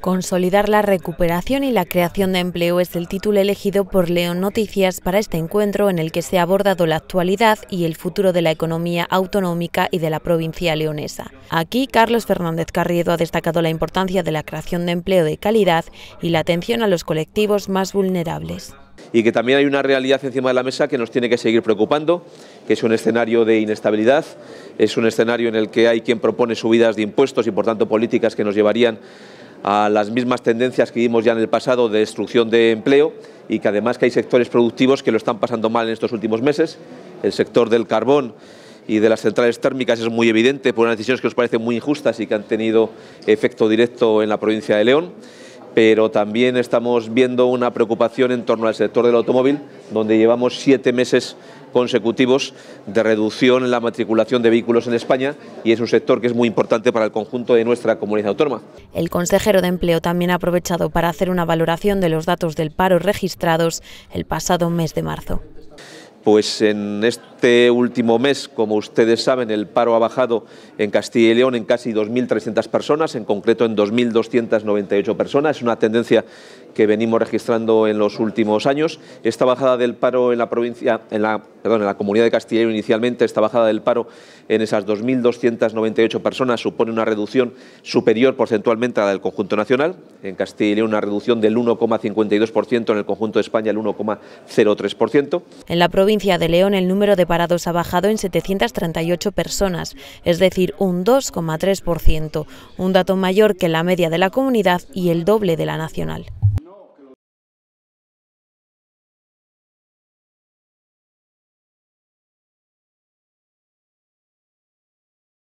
Consolidar la recuperación y la creación de empleo es el título elegido por León Noticias para este encuentro en el que se ha abordado la actualidad y el futuro de la economía autonómica y de la provincia leonesa. Aquí, Carlos Fernández Carriedo ha destacado la importancia de la creación de empleo de calidad y la atención a los colectivos más vulnerables y que también hay una realidad encima de la mesa que nos tiene que seguir preocupando, que es un escenario de inestabilidad, es un escenario en el que hay quien propone subidas de impuestos y por tanto políticas que nos llevarían a las mismas tendencias que vimos ya en el pasado de destrucción de empleo y que además que hay sectores productivos que lo están pasando mal en estos últimos meses. El sector del carbón y de las centrales térmicas es muy evidente por unas decisiones que nos parecen muy injustas y que han tenido efecto directo en la provincia de León pero también estamos viendo una preocupación en torno al sector del automóvil, donde llevamos siete meses consecutivos de reducción en la matriculación de vehículos en España y es un sector que es muy importante para el conjunto de nuestra comunidad autónoma. El consejero de Empleo también ha aprovechado para hacer una valoración de los datos del paro registrados el pasado mes de marzo. Pues en este este último mes, como ustedes saben, el paro ha bajado en Castilla y León en casi 2.300 personas, en concreto en 2.298 personas. Es una tendencia que venimos registrando en los últimos años. Esta bajada del paro en la provincia, en la, perdón, en la comunidad de Castilla y León inicialmente, esta bajada del paro en esas 2.298 personas supone una reducción superior porcentualmente a la del conjunto nacional. En Castilla y León una reducción del 1,52%, en el conjunto de España el 1,03%. En la provincia de León el número de parados ha bajado en 738 personas, es decir, un 2,3%, un dato mayor que la media de la comunidad y el doble de la nacional.